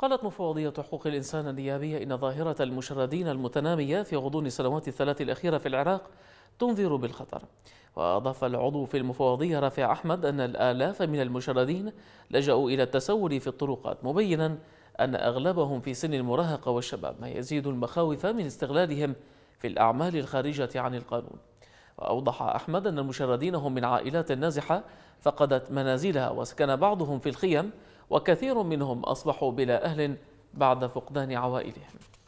قالت مفوضية حقوق الإنسان النيابية إن ظاهرة المشردين المتنامية في غضون السنوات الثلاث الأخيرة في العراق تنذر بالخطر وأضاف العضو في المفوضية رافع أحمد أن الآلاف من المشردين لجأوا إلى التسول في الطرقات مبينا أن أغلبهم في سن المراهقة والشباب ما يزيد المخاوف من استغلالهم في الأعمال الخارجة عن القانون وأوضح أحمد أن المشردين هم من عائلات نازحة فقدت منازلها وسكن بعضهم في الخيم وكثير منهم أصبحوا بلا أهل بعد فقدان عوائلهم